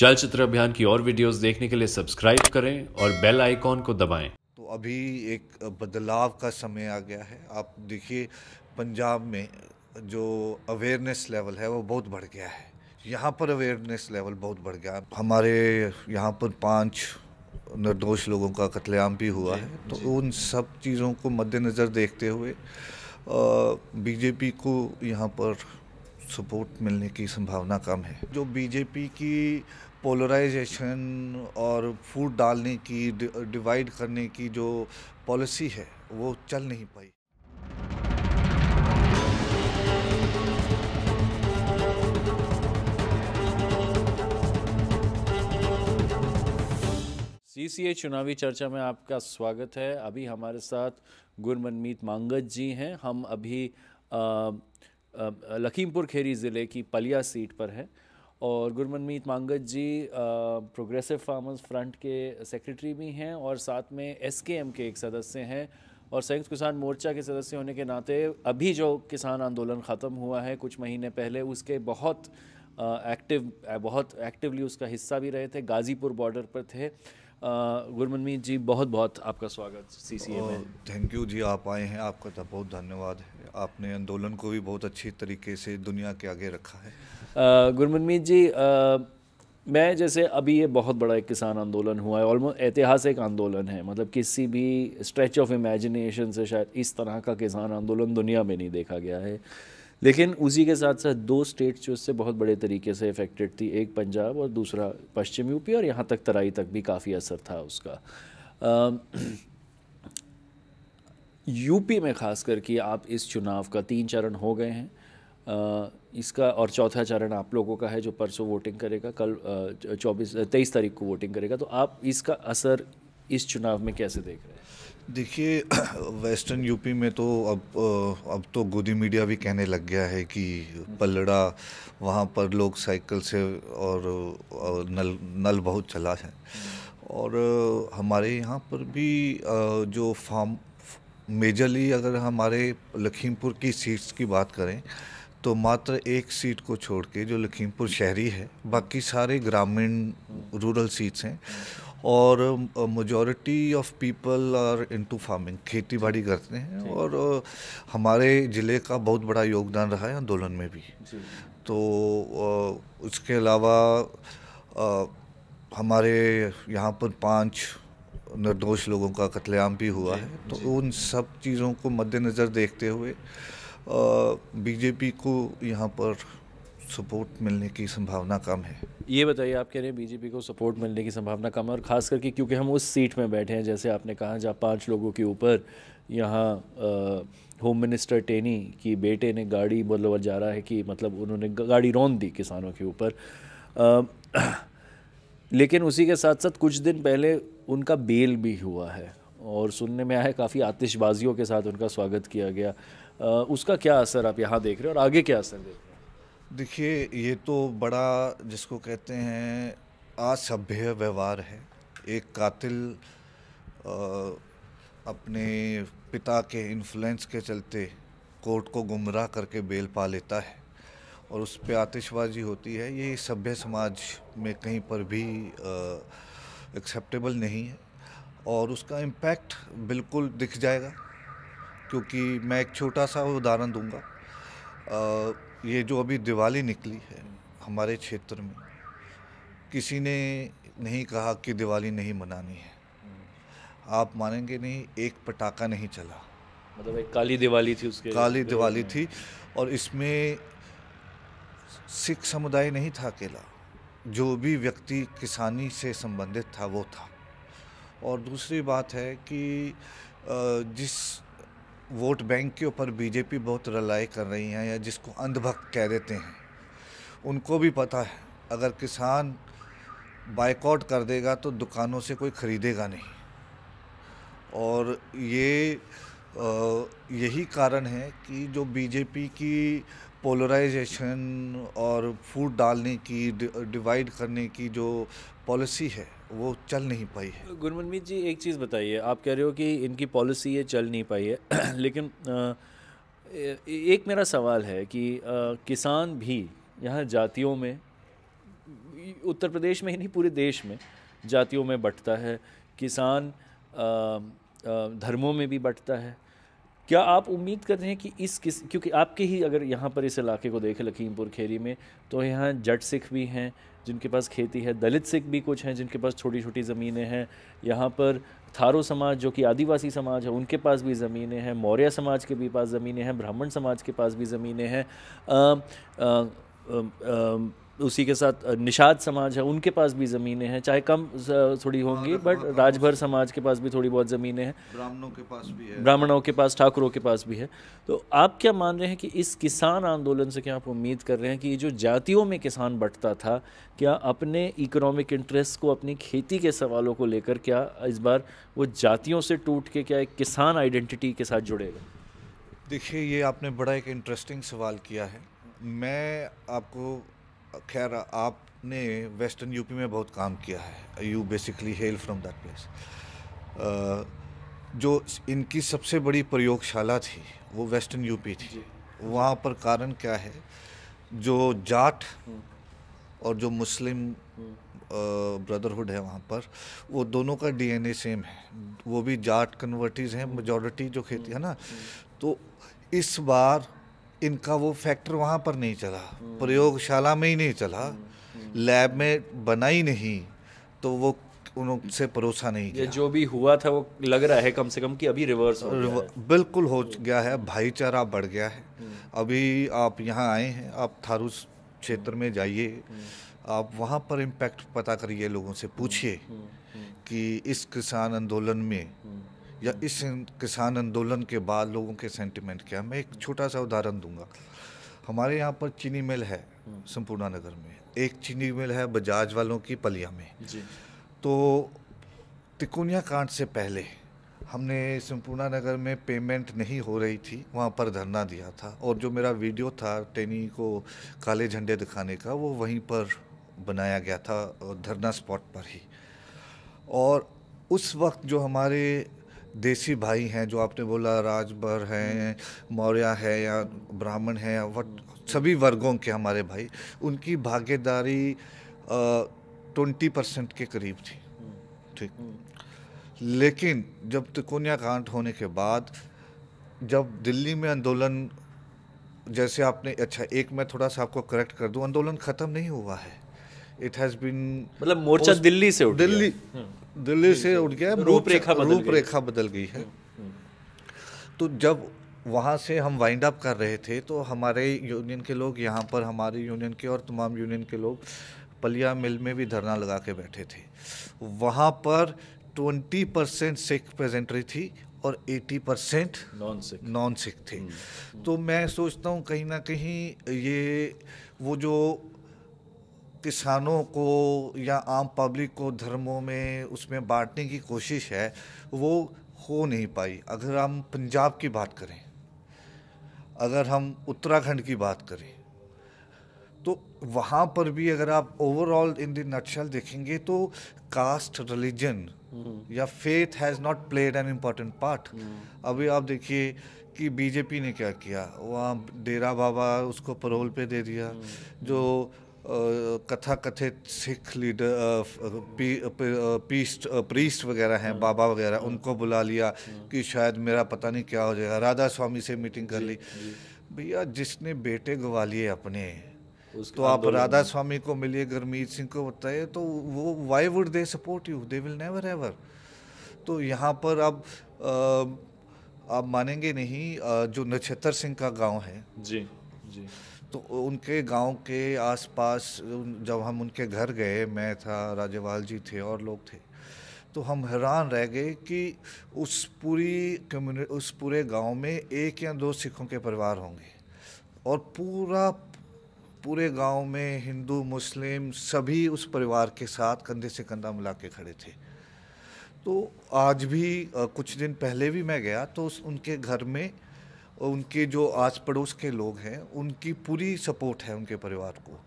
चलचित्र अभियान की और वीडियोस देखने के लिए सब्सक्राइब करें और बेल आइकॉन को दबाएं। तो अभी एक बदलाव का समय आ गया है आप देखिए पंजाब में जो अवेयरनेस लेवल है वो बहुत बढ़ गया है यहाँ पर अवेयरनेस लेवल बहुत बढ़ गया हमारे यहाँ पर पाँच निर्दोष लोगों का कत्लेआम भी हुआ है तो उन सब चीज़ों को मद्देनज़र देखते हुए बीजेपी को यहाँ पर सपोर्ट मिलने की संभावना कम है जो बीजेपी की पोलराइजेशन और फूट डालने की डिवाइड करने की जो पॉलिसी है वो चल नहीं पाई सीसीए चुनावी चर्चा में आपका स्वागत है अभी हमारे साथ गुरमनमीत मांगत जी हैं हम अभी आ, लखीमपुर खेरी ज़िले की पलिया सीट पर है और Gurmanmeet Mangat ji progressive farmers front के सेक्रेटरी भी हैं और साथ में एस के एम के एक सदस्य हैं और संयुक्त किसान मोर्चा के सदस्य होने के नाते अभी जो किसान आंदोलन ख़त्म हुआ है कुछ महीने पहले उसके बहुत एक्टिव बहुत एक्टिवली उसका हिस्सा भी रहे थे गाज़ीपुर बॉर्डर पर थे गुरमनमीत जी बहुत बहुत आपका स्वागत सी सी में थैंक यू जी आप आए हैं आपका तो बहुत धन्यवाद है आपने आंदोलन को भी बहुत अच्छी तरीके से दुनिया के आगे रखा है गुरमनमीत जी आ, मैं जैसे अभी ये बहुत बड़ा एक किसान आंदोलन हुआ है ऑलमोस्ट ऐतिहासिक आंदोलन है मतलब किसी भी स्ट्रेच ऑफ इमेजिनेशन से शायद इस तरह का किसान आंदोलन दुनिया में नहीं देखा गया है लेकिन उसी के साथ साथ दो स्टेट्स जो इससे बहुत बड़े तरीके से इफ़ेक्टेड थी एक पंजाब और दूसरा पश्चिम यूपी और यहाँ तक तराई तक भी काफ़ी असर था उसका यूपी में खास करके आप इस चुनाव का तीन चरण हो गए हैं इसका और चौथा चरण आप लोगों का है जो परसों वोटिंग करेगा कल चौबीस तेईस तारीख को वोटिंग करेगा तो आप इसका असर इस चुनाव में कैसे देख रहे हैं देखिए वेस्टर्न यूपी में तो अब अब तो गोदी मीडिया भी कहने लग गया है कि पलड़ा वहाँ पर लोग साइकिल से और, और नल नल बहुत चला है और हमारे यहाँ पर भी जो फार्म मेजरली अगर हमारे लखीमपुर की सीट्स की बात करें तो मात्र एक सीट को छोड़ के जो लखीमपुर शहरी है बाकी सारे ग्रामीण रूरल सीट्स हैं और majority of people are into farming खेती बाड़ी करते हैं और हमारे ज़िले का बहुत बड़ा योगदान रहा है आंदोलन में भी तो उसके अलावा हमारे यहाँ पर पांच निर्दोष लोगों का कत्लेआम भी हुआ है तो उन सब चीज़ों को मद्देनज़र देखते हुए बीजेपी को यहाँ पर सपोर्ट मिलने की संभावना कम है ये बताइए आप कह रहे हैं बीजेपी को सपोर्ट मिलने की संभावना कम है और ख़ास करके क्योंकि हम उस सीट में बैठे हैं जैसे आपने कहा जहाँ पाँच लोगों के ऊपर यहाँ होम मिनिस्टर टेनी की बेटे ने गाड़ी बोलो जा रहा है कि मतलब उन्होंने गाड़ी रौन दी किसानों के ऊपर लेकिन उसी के साथ साथ कुछ दिन पहले उनका बेल भी हुआ है और सुनने में आया है काफ़ी आतिशबाजियों के साथ उनका स्वागत किया गया आ, उसका क्या असर आप यहाँ देख रहे हो और आगे क्या असर देख रहे हैं देखिए ये तो बड़ा जिसको कहते हैं असभ्य व्यवहार है एक कातिल आ, अपने पिता के इन्फ्लुएंस के चलते कोर्ट को गुमराह करके बेल पा लेता है और उस पर आतिशबाजी होती है ये सभ्य समाज में कहीं पर भी एक्सेप्टेबल नहीं है और उसका इम्पैक्ट बिल्कुल दिख जाएगा क्योंकि मैं एक छोटा सा उदाहरण दूंगा आ, ये जो अभी दिवाली निकली है हमारे क्षेत्र में किसी ने नहीं कहा कि दिवाली नहीं मनानी है आप मानेंगे नहीं एक पटाखा नहीं चला मतलब एक काली दिवाली थी उसके काली दिवाली थी और इसमें सिख समुदाय नहीं था अकेला जो भी व्यक्ति किसानी से संबंधित था वो था और दूसरी बात है कि जिस वोट बैंक के ऊपर बीजेपी बहुत रलाई कर रही है या जिसको अंधभक्त कह देते हैं उनको भी पता है अगर किसान बाइकआउट कर देगा तो दुकानों से कोई ख़रीदेगा नहीं और ये आ, यही कारण है कि जो बीजेपी की पोलराइजेशन और फूट डालने की डिवाइड करने की जो पॉलिसी है वो चल नहीं पाई है गुरमनमीत जी एक चीज़ बताइए आप कह रहे हो कि इनकी पॉलिसी ये चल नहीं पाई है लेकिन एक मेरा सवाल है कि किसान भी यहाँ जातियों में उत्तर प्रदेश में ही नहीं पूरे देश में जातियों में बटता है किसान धर्मों में भी बटता है क्या आप उम्मीद कर रहे हैं कि इस किस क्योंकि आपके ही अगर यहाँ पर इस इलाके को देखें लखीमपुर खेरी में तो यहाँ जट सिख भी हैं जिनके पास खेती है दलित सिख भी कुछ हैं जिनके पास छोटी छोटी ज़मीनें हैं यहाँ पर थारो समाज जो कि आदिवासी समाज है उनके पास भी ज़मीनें हैं मौर्य समाज के भी पास ज़मीनें हैं ब्राह्मण समाज के पास भी ज़मीनें हैं उसी के साथ निषाद समाज है उनके पास भी ज़मीनें हैं चाहे कम थोड़ी हाँ, होंगी बट राजभर समाज के पास भी थोड़ी बहुत ज़मीनें हैं ब्राह्मणों के पास भी है ब्राह्मणों के पास ठाकुरों के पास भी है तो आप क्या मान रहे हैं कि इस किसान आंदोलन से क्या आप उम्मीद कर रहे हैं कि ये जो जातियों में किसान बटता था क्या अपने इकोनॉमिक इंटरेस्ट को अपनी खेती के सवालों को लेकर क्या इस बार वो जातियों से टूट के क्या एक किसान आइडेंटिटी के साथ जुड़ेगा देखिए ये आपने बड़ा एक इंटरेस्टिंग सवाल किया है मैं आपको खैर आपने वेस्टर्न यूपी में बहुत काम किया है you basically hail from that place जो इनकी सबसे बड़ी प्रयोगशाला थी वो वेस्टर्न यूपी थी वहाँ पर कारण क्या है जो जाट हम्म। और जो मुस्लिम हम्म। ब्रदरहुड है वहाँ पर वो दोनों का डीएनए सेम है वो भी जाट कन्वर्टीज हैं मेजोरिटी हम्म। जो खेती है ना तो इस बार इनका वो फैक्टर वहाँ पर नहीं चला प्रयोगशाला में ही नहीं चला लैब में बना ही नहीं तो वो उनसे भरोसा नहीं किया जो भी हुआ था वो लग रहा है कम से कम कि अभी रिवर्स हो गया है। बिल्कुल हो गया है भाईचारा बढ़ गया है अभी आप यहाँ आए हैं आप थारू क्षेत्र में जाइए आप वहाँ पर इम्पैक्ट पता करिए लोगों से पूछिए कि इस किसान आंदोलन में या इस किसान आंदोलन के बाद लोगों के सेंटिमेंट क्या मैं एक छोटा सा उदाहरण दूंगा हमारे यहाँ पर चीनी मिल है संपूर्णा नगर में एक चीनी मिल है बजाज वालों की पलिया में जी। तो तिकोनिया कांड से पहले हमने संपूर्णा नगर में पेमेंट नहीं हो रही थी वहाँ पर धरना दिया था और जो मेरा वीडियो था टेनी को काले झंडे दिखाने का वो वहीं पर बनाया गया था धरना स्पॉट पर ही और उस वक्त जो हमारे देसी भाई हैं जो आपने बोला राजभर हैं मौर्य है या ब्राह्मण है या वट सभी वर्गों के हमारे भाई उनकी भागीदारी ट्वेंटी परसेंट के करीब थी ठीक लेकिन जब त्रिकोणिया कांड होने के बाद जब दिल्ली में आंदोलन जैसे आपने अच्छा एक मैं थोड़ा सा आपको करेक्ट कर दूं आंदोलन ख़त्म नहीं हुआ है इट हैज़ बीन मतलब मोर्चा दिल्ली से उठ दिल्ली हम्म। दिल्ली से उठ गया रूपरेखा रूपरेखा बदल गई है हम्म, हम्म। तो जब वहाँ से हम वाइंड अप कर रहे थे तो हमारे यूनियन के लोग यहाँ पर हमारे यूनियन के और तमाम यूनियन के लोग पलिया मिल में भी धरना लगा के बैठे थे वहाँ पर 20 परसेंट सिख प्रेजेंटरी थी और 80 percent non Sikh non Sikh थे हम्म, तो मैं सोचता हूँ कहीं ना कहीं ये वो जो किसानों को या आम पब्लिक को धर्मों में उसमें बांटने की कोशिश है वो हो नहीं पाई अगर हम पंजाब की बात करें अगर हम उत्तराखंड की बात करें तो वहाँ पर भी अगर आप ओवरऑल इन द नक्शल देखेंगे तो कास्ट हम्म। रिलीजन या faith has not played an important part अभी आप देखिए कि बीजेपी ने क्या किया वहाँ डेरा बाबा उसको परोल पे दे दिया हम्म। जो कथा कथित सिख लीडर पी, पीस्ट प्रीस्ट वगैरह हैं हम्म। बाबा वगैरह उनको बुला लिया हम्म। कि शायद मेरा पता नहीं क्या हो जाएगा राधा स्वामी से मीटिंग कर ली भैया जिसने बेटे गवा लिए अपने तो आप राधा स्वामी को मिलिए गुरमीत सिंह को बताइए तो वो why would they support you they will never ever तो यहाँ पर अब आप मानेंगे नहीं जो नक्षत्र सिंह का गांव है जी जी तो उनके गांव के आसपास जब हम उनके घर गए मैं था राजेवाल जी थे और लोग थे तो हम हैरान रह गए कि उस पूरी कम्युनिटी उस पूरे गांव में एक या दो सिखों के परिवार होंगे और पूरा पूरे गांव में हिंदू मुस्लिम सभी उस परिवार के साथ कंधे से कंधा मिला के खड़े थे तो आज भी कुछ दिन पहले भी मैं गया तो उस उनके घर में उनके जो आस पड़ोस के लोग हैं उनकी पूरी सपोर्ट है उनके परिवार को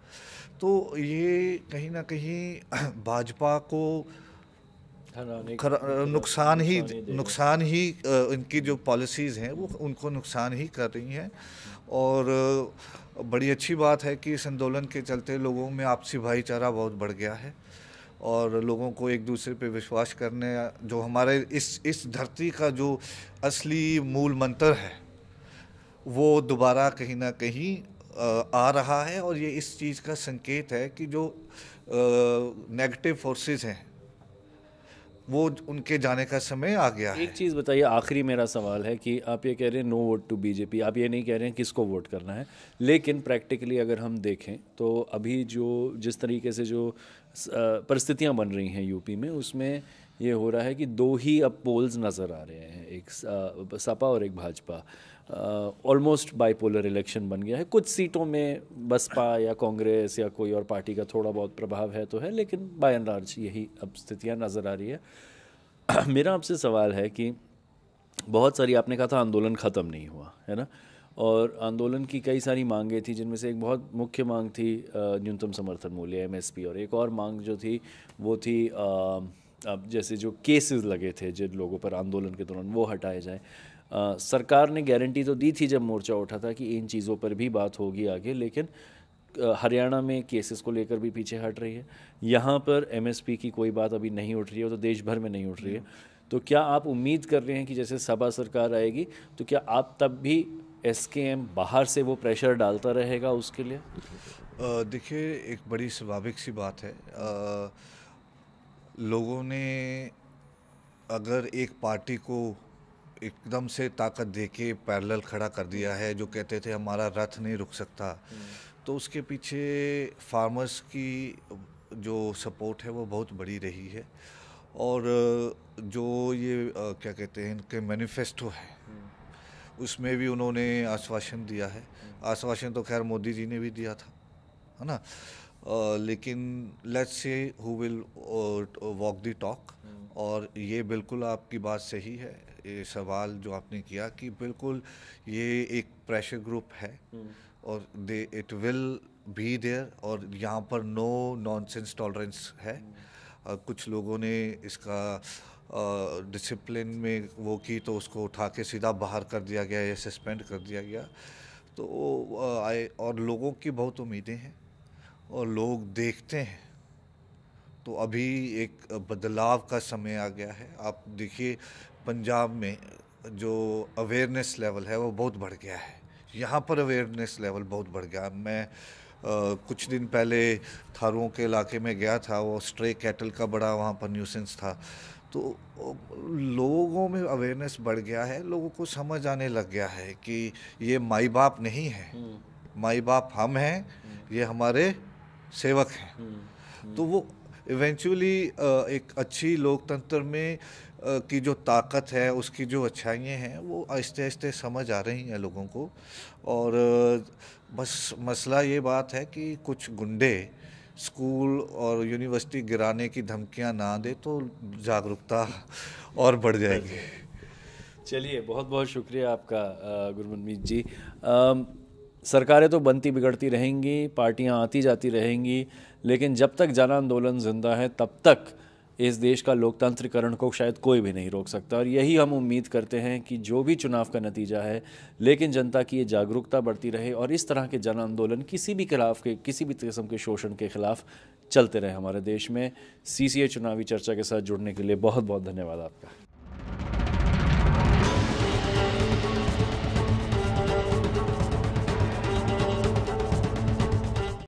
तो ये कहीं ना कहीं भाजपा को नुकसान ही नुकसान ही इनकी जो पॉलिसीज़ हैं वो उनको नुकसान ही कर रही हैं और बड़ी अच्छी बात है कि इस आंदोलन के चलते लोगों में आपसी भाईचारा बहुत बढ़ गया है और लोगों को एक दूसरे पे विश्वास करने जो हमारे इस इस धरती का जो असली मूल मंत्र है वो दोबारा कहीं ना कहीं आ रहा है और ये इस चीज़ का संकेत है कि जो नेगेटिव फोर्सेस हैं वो उनके जाने का समय आ गया एक चीज़ बताइए आखिरी मेरा सवाल है कि आप ये कह रहे हैं नो वोट टू बीजेपी आप ये नहीं कह रहे हैं किसको वोट करना है लेकिन प्रैक्टिकली अगर हम देखें तो अभी जो जिस तरीके से जो परिस्थितियाँ बन रही हैं यूपी में उसमें ये हो रहा है कि दो ही अब पोल्स नज़र आ रहे हैं एक सपा और एक भाजपा ऑलमोस्ट बाईपोलर इलेक्शन बन गया है कुछ सीटों में बसपा या कांग्रेस या कोई और पार्टी का थोड़ा बहुत प्रभाव है तो है लेकिन बाय एंड लार्ज यही अब स्थितियाँ नज़र आ रही है मेरा आपसे सवाल है कि बहुत सारी आपने कहा था आंदोलन ख़त्म नहीं हुआ है ना और आंदोलन की कई सारी मांगें थी जिनमें से एक बहुत मुख्य मांग थी uh, न्यूनतम समर्थन मूल्य एम और एक और मांग जो थी वो थी uh, अब जैसे जो केसेस लगे थे जिन लोगों पर आंदोलन के दौरान वो हटाए जाएँ आ, सरकार ने गारंटी तो दी थी जब मोर्चा उठा था कि इन चीज़ों पर भी बात होगी आगे लेकिन हरियाणा में केसेस को लेकर भी पीछे हट रही है यहाँ पर एमएसपी की कोई बात अभी नहीं उठ रही है तो देश भर में नहीं उठ रही है हम्म। तो क्या आप उम्मीद कर रहे हैं कि जैसे सभा सरकार आएगी तो क्या आप तब भी एस बाहर से वो प्रेशर डालता रहेगा उसके लिए देखिए एक बड़ी स्वाभाविक सी बात है आ, लोगों ने अगर एक पार्टी को एकदम से ताकत दे के पैरल खड़ा कर दिया है जो कहते थे हमारा रथ नहीं रुक सकता हम्म। तो उसके पीछे फार्मर्स की जो सपोर्ट है वो बहुत बड़ी रही है और जो ये क्या कहते हैं इनके मैनिफेस्टो है हम्म। उसमें भी उन्होंने आश्वासन दिया है हम्म। आश्वासन तो खैर मोदी जी ने भी दिया था है ना लेकिन let's see who will walk the talk और ये बिल्कुल आपकी बात सही है सवाल जो आपने किया कि बिल्कुल ये एक प्रेशर ग्रुप है हम्म। और they it will be there और यहाँ पर नो नॉनसेंस टॉलरेंस है हम्म। कुछ लोगों ने इसका डिसिप्लिन में वो की तो उसको उठा के सीधा बाहर कर दिया गया या सस्पेंड कर दिया गया तो आए और लोगों की बहुत उम्मीदें हैं और लोग देखते हैं तो अभी एक बदलाव का समय आ गया है आप देखिए पंजाब में जो अवेयरनेस लेवल है वो बहुत बढ़ गया है यहाँ पर अवेयरनेस लेवल बहुत बढ़ गया मैं आ, कुछ दिन पहले थारुओं के इलाके में गया था वो स्ट्रे कैटल का बड़ा वहाँ पर न्यूसेंस था तो लोगों में अवेयरनेस बढ़ गया है लोगों को समझ आने लग गया है कि ये माई बाप नहीं है हम्म। माई बाप हम हैं हम्म। ये हमारे सेवक हैं हम्म। तो वो इवेंचुअली एक अच्छी लोकतंत्र में की जो ताकत है उसकी जो अच्छाइयाँ हैं वो आहिस्ते आहिस्ते समझ आ रही हैं लोगों को और बस मसला ये बात है कि कुछ गुंडे स्कूल और यूनिवर्सिटी गिराने की धमकियां ना दे तो जागरूकता और बढ़ जाएगी चलिए बहुत बहुत शुक्रिया आपका गुरमनमीत जी सरकारें तो बनती बिगड़ती रहेंगी पार्टियां आती जाती रहेंगी लेकिन जब तक जन आंदोलन जिंदा है तब तक इस देश का लोकतंत्रीकरण को शायद कोई भी नहीं रोक सकता और यही हम उम्मीद करते हैं कि जो भी चुनाव का नतीजा है लेकिन जनता की ये जागरूकता बढ़ती रहे और इस तरह के जन आंदोलन किसी भी खिलाफ के किसी भी किस्म के शोषण के खिलाफ चलते रहे हमारे देश में सी चुनावी चर्चा के साथ जुड़ने के लिए बहुत बहुत धन्यवाद आपका